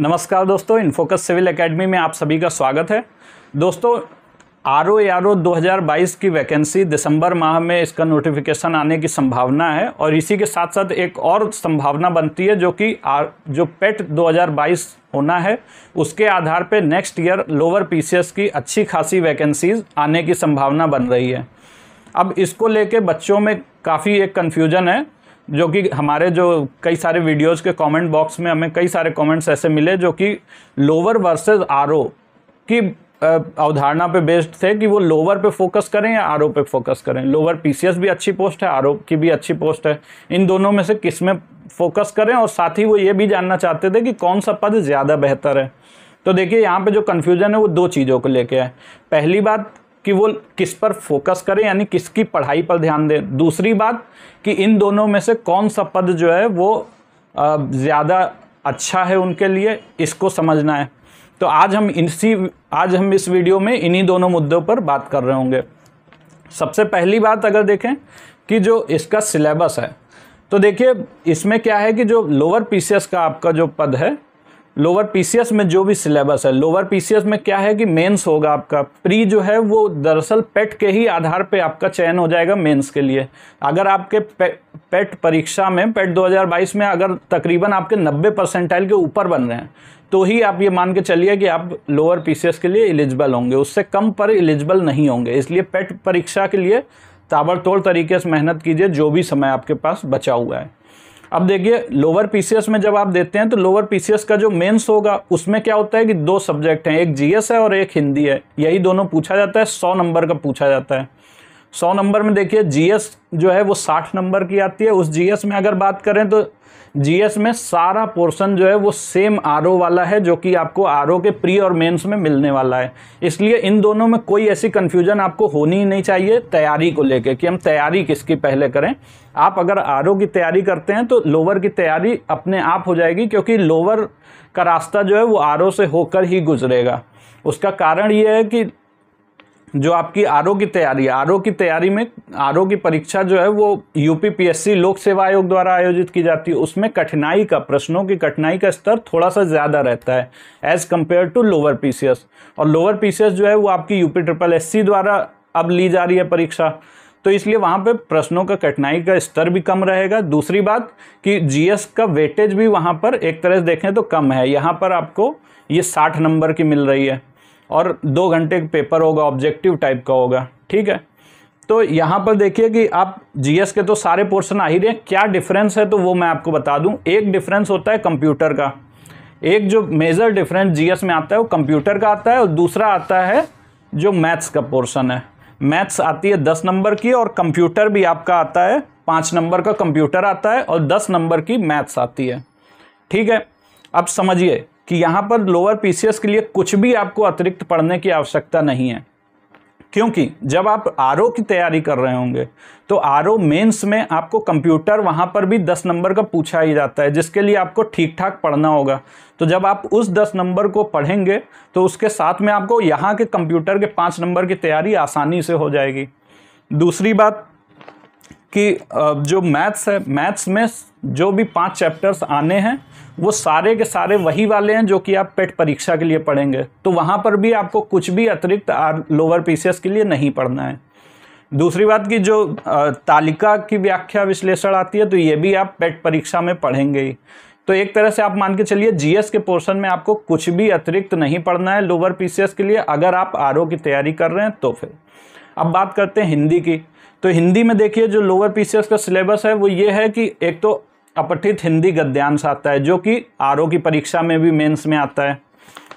नमस्कार दोस्तों InFocus civil academy में आप सभी का स्वागत है दोस्तों आर ओ आर ओ दो की वैकेंसी दिसंबर माह में इसका नोटिफिकेशन आने की संभावना है और इसी के साथ साथ एक और संभावना बनती है जो कि आर जो पेट 2022 e होना है उसके आधार पर नेक्स्ट ईयर लोअर पीसीएस की अच्छी खासी वैकेंसीज आने की संभावना बन रही है अब इसको लेके बच्चों में काफ़ी एक कन्फ्यूजन है जो कि हमारे जो कई सारे वीडियोस के कमेंट बॉक्स में हमें कई सारे कमेंट्स ऐसे मिले जो कि लोअर वर्सेस आर की अवधारणा पे बेस्ड थे कि वो लोअर पे फोकस करें या आर पे फोकस करें लोअर पीसीएस भी अच्छी पोस्ट है आर की भी अच्छी पोस्ट है इन दोनों में से किस में फोकस करें और साथ ही वो ये भी जानना चाहते थे कि कौन सा पद ज़्यादा बेहतर है तो देखिए यहाँ पे जो कन्फ्यूजन है वो दो चीज़ों को लेके है पहली बात कि वो किस पर फोकस करें यानी किसकी पढ़ाई पर ध्यान दें दूसरी बात कि इन दोनों में से कौन सा पद जो है वो ज़्यादा अच्छा है उनके लिए इसको समझना है तो आज हम इसी आज हम इस वीडियो में इन्हीं दोनों मुद्दों पर बात कर रहे होंगे सबसे पहली बात अगर देखें कि जो इसका सिलेबस है तो देखिए इसमें क्या है कि जो लोअर पीसीएस का आपका जो पद है लोअर पीसीएस में जो भी सिलेबस है लोअर पीसीएस में क्या है कि मेंस होगा आपका प्री जो है वो दरअसल पेट के ही आधार पे आपका चयन हो जाएगा मेंस के लिए अगर आपके पे, पेट परीक्षा में पेट 2022 में अगर तकरीबन आपके 90 परसेंटाइल के ऊपर बन रहे हैं तो ही आप ये मान के चलिए कि आप लोअर पीसीएस के लिए एलिजिबल होंगे उससे कम पर एलिजिबल नहीं होंगे इसलिए पेट परीक्षा के लिए ताबड़तोड़ तरीके से मेहनत कीजिए जो भी समय आपके पास बचा हुआ है अब देखिए लोअर पीसीएस में जब आप देते हैं तो लोअर पीसीएस का जो मेंस होगा उसमें क्या होता है कि दो सब्जेक्ट हैं एक जीएस है और एक हिंदी है यही दोनों पूछा जाता है सौ नंबर का पूछा जाता है सौ नंबर में देखिए जीएस जो है वो साठ नंबर की आती है उस जीएस में अगर बात करें तो जीएस में सारा पोर्शन जो है वो सेम आरओ वाला है जो कि आपको आरओ के प्री और मेंस में मिलने वाला है इसलिए इन दोनों में कोई ऐसी कन्फ्यूजन आपको होनी ही नहीं चाहिए तैयारी को लेके कि हम तैयारी किसकी पहले करें आप अगर आरओ की तैयारी करते हैं तो लोअर की तैयारी अपने आप हो जाएगी क्योंकि लोअर का रास्ता जो है वो आर से होकर ही गुजरेगा उसका कारण ये है कि जो आपकी आर की तैयारी है आर की तैयारी में आर की परीक्षा जो है वो यूपीपीएससी लोक सेवा आयोग द्वारा आयोजित की जाती है उसमें कठिनाई का प्रश्नों की कठिनाई का स्तर थोड़ा सा ज़्यादा रहता है as compare to lower P और लोअर पी जो है वो आपकी यूपी ट्रिपल एस द्वारा अब ली जा रही है परीक्षा तो इसलिए वहाँ पर प्रश्नों का कठिनाई का स्तर भी कम रहेगा दूसरी बात कि जी का वेटेज भी वहाँ पर एक तरह से देखें तो कम है यहाँ पर आपको ये साठ नंबर की मिल रही है और दो घंटे का पेपर होगा ऑब्जेक्टिव टाइप का होगा ठीक है तो यहाँ पर देखिए कि आप जीएस के तो सारे पोर्शन आ ही रहे हैं क्या डिफरेंस है तो वो मैं आपको बता दूँ एक डिफरेंस होता है कंप्यूटर का एक जो मेजर डिफरेंस जीएस में आता है वो कंप्यूटर का आता है और दूसरा आता है जो मैथ्स का पोर्शन है मैथ्स आती है दस नंबर की और कंप्यूटर भी आपका आता है पाँच नंबर का कंप्यूटर आता है और दस नंबर की मैथ्स आती है ठीक है अब समझिए कि यहाँ पर लोअर पीसीएस के लिए कुछ भी आपको अतिरिक्त पढ़ने की आवश्यकता नहीं है क्योंकि जब आप आर की तैयारी कर रहे होंगे तो आर मेंस में आपको कंप्यूटर वहाँ पर भी दस नंबर का पूछा ही जाता है जिसके लिए आपको ठीक ठाक पढ़ना होगा तो जब आप उस दस नंबर को पढ़ेंगे तो उसके साथ में आपको यहाँ के कंप्यूटर के पाँच नंबर की तैयारी आसानी से हो जाएगी दूसरी बात कि जो मैथ्स है मैथ्स में जो भी पांच चैप्टर्स आने हैं वो सारे के सारे वही वाले हैं जो कि आप पेट परीक्षा के लिए पढ़ेंगे तो वहाँ पर भी आपको कुछ भी अतिरिक्त आर लोअर पी के लिए नहीं पढ़ना है दूसरी बात की जो तालिका की व्याख्या विश्लेषण आती है तो ये भी आप पेट परीक्षा में पढ़ेंगे ही तो एक तरह से आप मान के चलिए जीएस के पोर्शन में आपको कुछ भी अतिरिक्त नहीं पढ़ना है लोअर पीसीएस के लिए अगर आप आरओ की तैयारी कर रहे हैं तो फिर अब बात करते हैं हिंदी की तो हिंदी में देखिए जो लोअर पीसीएस का सिलेबस है वो ये है कि एक तो अपठित हिंदी गद्यांश आता है जो कि आर की परीक्षा में भी मेंस में आता है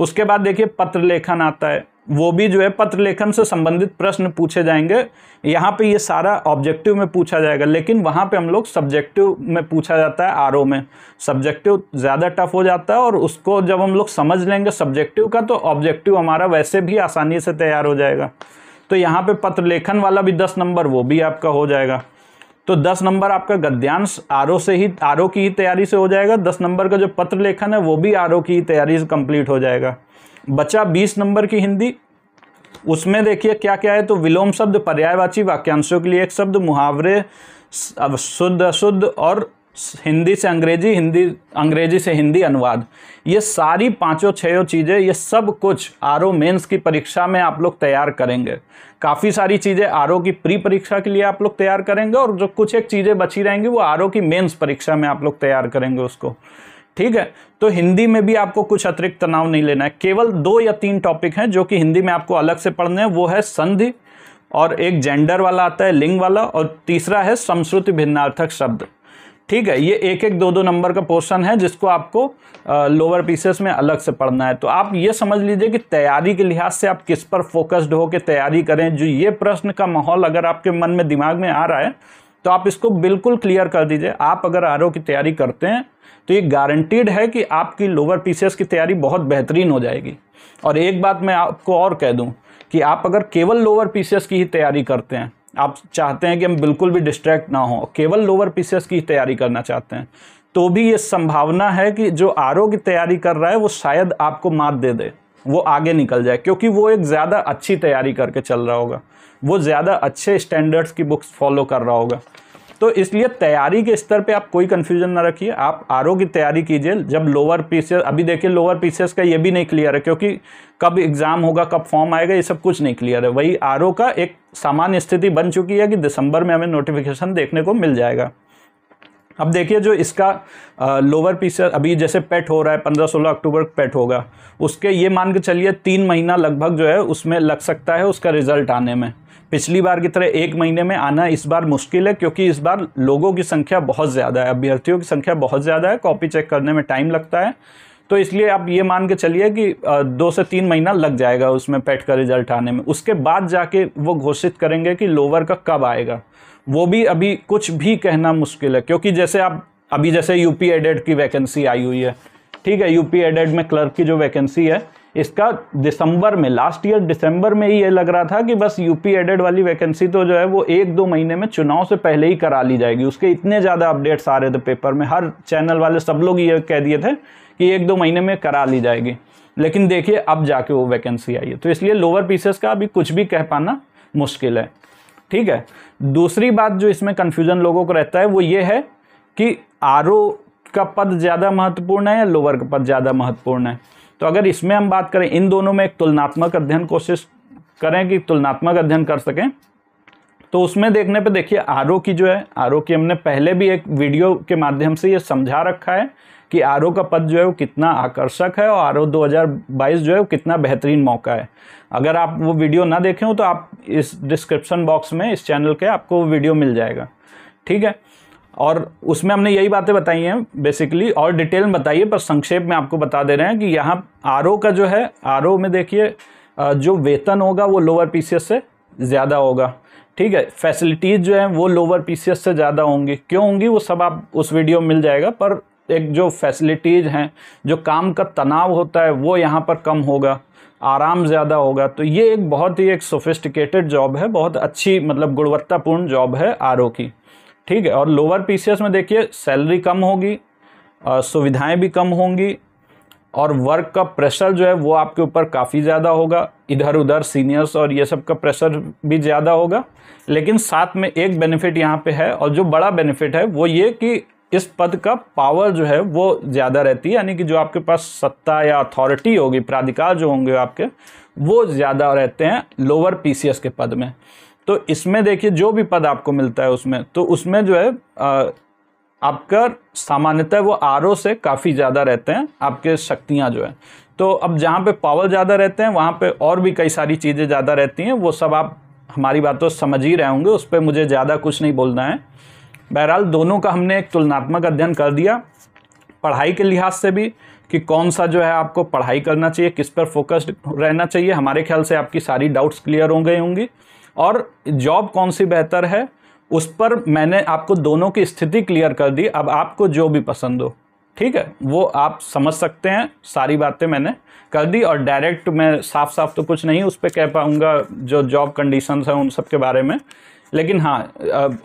उसके बाद देखिए पत्र लेखन आता है वो भी जो है पत्र लेखन से संबंधित प्रश्न पूछे जाएंगे यहाँ पे ये सारा ऑब्जेक्टिव में पूछा जाएगा लेकिन वहाँ पे हम लोग सब्जेक्टिव में पूछा जाता है आर में सब्जेक्टिव ज़्यादा टफ हो जाता है और उसको जब हम लोग समझ लेंगे सब्जेक्टिव का तो ऑब्जेक्टिव हमारा वैसे भी आसानी से तैयार हो जाएगा तो यहाँ पे पत्र लेखन वाला भी दस नंबर वो भी आपका हो जाएगा तो दस नंबर आपका गद्यांश आर से ही आर की ही तैयारी से हो जाएगा दस नंबर का जो पत्र लेखन है वो भी आर की ही तैयारी से कंप्लीट हो जाएगा बचा बीस नंबर की हिंदी उसमें देखिए क्या क्या है तो विलोम शब्द पर्यायवाची वाक्यांशों के लिए एक शब्द मुहावरे शुद्ध अशुद्ध और हिंदी से अंग्रेजी हिंदी अंग्रेजी से हिंदी अनुवाद ये सारी पांचों छयों चीज़ें ये सब कुछ आर मेंस की परीक्षा में आप लोग तैयार करेंगे काफ़ी सारी चीज़ें आर की प्री परीक्षा के लिए आप लोग तैयार करेंगे और जो कुछ एक चीज़ें बची रहेंगी वो आर की मेंस परीक्षा में आप लोग तैयार करेंगे उसको ठीक है तो हिंदी में भी आपको कुछ अतिरिक्त तनाव नहीं लेना है केवल दो या तीन टॉपिक हैं जो कि हिंदी में आपको अलग से पढ़ने हैं वो है संधि और एक जेंडर वाला आता है लिंग वाला और तीसरा है संस्कृति भिन्नार्थक शब्द ठीक है ये एक एक दो दो नंबर का पोर्शन है जिसको आपको लोअर पीसेस में अलग से पढ़ना है तो आप ये समझ लीजिए कि तैयारी के लिहाज से आप किस पर फोकस्ड हो के तैयारी करें जो ये प्रश्न का माहौल अगर आपके मन में दिमाग में आ रहा है तो आप इसको बिल्कुल क्लियर कर दीजिए आप अगर आर की तैयारी करते हैं तो ये गारंटीड है कि आपकी लोअर पीसेस की तैयारी बहुत बेहतरीन हो जाएगी और एक बात मैं आपको और कह दूँ कि आप अगर केवल लोअर पीसीएस की ही तैयारी करते हैं आप चाहते हैं कि हम बिल्कुल भी डिस्ट्रैक्ट ना हो केवल लोअर पीसेस की तैयारी करना चाहते हैं तो भी ये संभावना है कि जो आर की तैयारी कर रहा है वो शायद आपको मात दे दे वो आगे निकल जाए क्योंकि वो एक ज़्यादा अच्छी तैयारी करके चल रहा होगा वो ज़्यादा अच्छे स्टैंडर्ड्स की बुक्स फॉलो कर रहा होगा तो इसलिए तैयारी के स्तर पे आप कोई कन्फ्यूजन ना रखिए आप आर की तैयारी कीजिए जब लोअर पीसेस अभी देखिए लोअर पीसेस का ये भी नहीं क्लियर है क्योंकि कब एग्ज़ाम होगा कब फॉर्म आएगा ये सब कुछ नहीं क्लियर है वही आर का एक सामान्य स्थिति बन चुकी है कि दिसंबर में हमें नोटिफिकेशन देखने को मिल जाएगा अब देखिए जो इसका लोअर पीस अभी जैसे पेट हो रहा है पंद्रह सोलह अक्टूबर पेट होगा उसके ये मान के चलिए तीन महीना लगभग जो है उसमें लग सकता है उसका रिज़ल्ट आने में पिछली बार की तरह एक महीने में आना इस बार मुश्किल है क्योंकि इस बार लोगों की संख्या बहुत ज़्यादा है अभ्यर्थियों की संख्या बहुत ज़्यादा है कॉपी चेक करने में टाइम लगता है तो इसलिए आप ये मान के चलिए कि दो से तीन महीना लग जाएगा उसमें पेट का रिजल्ट आने में उसके बाद जाके वो घोषित करेंगे कि लोवर का कब आएगा वो भी अभी कुछ भी कहना मुश्किल है क्योंकि जैसे आप अभी जैसे यूपी एडेड की वैकेंसी आई हुई है ठीक है यूपी एडेड में क्लर्क की जो वैकेंसी है इसका दिसंबर में लास्ट ईयर दिसंबर में ही ये लग रहा था कि बस यूपी एडेड वाली वैकेंसी तो जो है वो एक दो महीने में चुनाव से पहले ही करा ली जाएगी उसके इतने ज़्यादा अपडेट्स आ रहे थे पेपर में हर चैनल वाले सब लोग ये कह दिए थे कि एक दो महीने में करा ली जाएगी लेकिन देखिए अब जाके वो वैकेंसी आई है तो इसलिए लोअर पीसेस का अभी कुछ भी कह पाना मुश्किल है ठीक है दूसरी बात जो इसमें कन्फ्यूज़न लोगों को रहता है वो ये है कि आर का पद ज़्यादा महत्वपूर्ण है या लोअर का पद ज़्यादा महत्वपूर्ण है तो अगर इसमें हम बात करें इन दोनों में एक तुलनात्मक अध्ययन कोशिश करें कि तुलनात्मक अध्ययन कर सकें तो उसमें देखने पे देखिए आर की जो है आर की हमने पहले भी एक वीडियो के माध्यम से ये समझा रखा है कि आर का पद जो है वो कितना आकर्षक है और आर ओ जो है वो कितना बेहतरीन मौका है अगर आप वो वीडियो ना देखें हो तो आप इस डिस्क्रिप्शन बॉक्स में इस चैनल के आपको वो वीडियो मिल जाएगा ठीक है और उसमें हमने यही बातें बताई हैं बेसिकली और डिटेल में बताइए पर संक्षेप में आपको बता दे रहे हैं कि यहाँ आर का जो है आर में देखिए जो वेतन होगा वो लोअर पी से ज़्यादा होगा ठीक है फैसिलिटीज़ जो है वो लोअर पी से ज़्यादा होंगी क्यों होंगी वो सब आप उस वीडियो में मिल जाएगा पर एक जो फैसिलिटीज़ हैं जो काम का तनाव होता है वो यहाँ पर कम होगा आराम ज़्यादा होगा तो ये एक बहुत ही एक सोफिस्टिकेटेड जॉब है बहुत अच्छी मतलब गुणवत्तापूर्ण जॉब है आर की ठीक है और लोअर पी में देखिए सैलरी कम होगी सुविधाएं भी कम होंगी और वर्क का प्रेशर जो है वो आपके ऊपर काफ़ी ज़्यादा होगा इधर उधर सीनियर्स और ये सब का प्रेशर भी ज़्यादा होगा लेकिन साथ में एक बेनिफिट यहाँ पे है और जो बड़ा बेनिफिट है वो ये कि इस पद का पावर जो है वो ज़्यादा रहती है यानी कि जो आपके पास सत्ता या अथॉरिटी होगी प्राधिकार जो होंगे आपके वो ज़्यादा रहते हैं लोअर पीसीएस के पद में तो इसमें देखिए जो भी पद आपको मिलता है उसमें तो उसमें जो है आ, आपका सामान्यतः वो आर से काफ़ी ज़्यादा रहते हैं आपके शक्तियाँ जो है तो अब जहाँ पे पावर ज़्यादा रहते हैं वहाँ पे और भी कई सारी चीज़ें ज़्यादा रहती हैं वो सब आप हमारी बात तो समझ ही रहे होंगे उस पर मुझे ज़्यादा कुछ नहीं बोलना है बहरहाल दोनों का हमने एक तुलनात्मक अध्ययन कर दिया पढ़ाई के लिहाज से भी कि कौन सा जो है आपको पढ़ाई करना चाहिए किस पर फोकस्ड रहना चाहिए हमारे ख्याल से आपकी सारी डाउट्स क्लियर हो गए होंगी और जॉब कौन सी बेहतर है उस पर मैंने आपको दोनों की स्थिति क्लियर कर दी अब आपको जो भी पसंद हो ठीक है वो आप समझ सकते हैं सारी बातें मैंने कर दी और डायरेक्ट मैं साफ साफ तो कुछ नहीं उस पर कह पाऊँगा जो जॉब कंडीशन हैं उन सब के बारे में लेकिन हाँ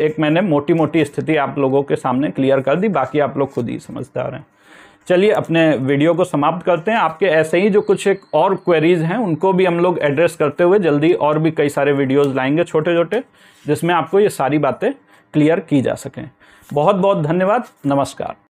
एक मैंने मोटी मोटी स्थिति आप लोगों के सामने क्लियर कर दी बाकी आप लोग खुद ही समझदार हैं चलिए अपने वीडियो को समाप्त करते हैं आपके ऐसे ही जो कुछ एक और क्वेरीज हैं उनको भी हम लोग एड्रेस करते हुए जल्दी और भी कई सारे वीडियोज़ लाएंगे छोटे छोटे जिसमें आपको ये सारी बातें क्लियर की जा सकें बहुत बहुत धन्यवाद नमस्कार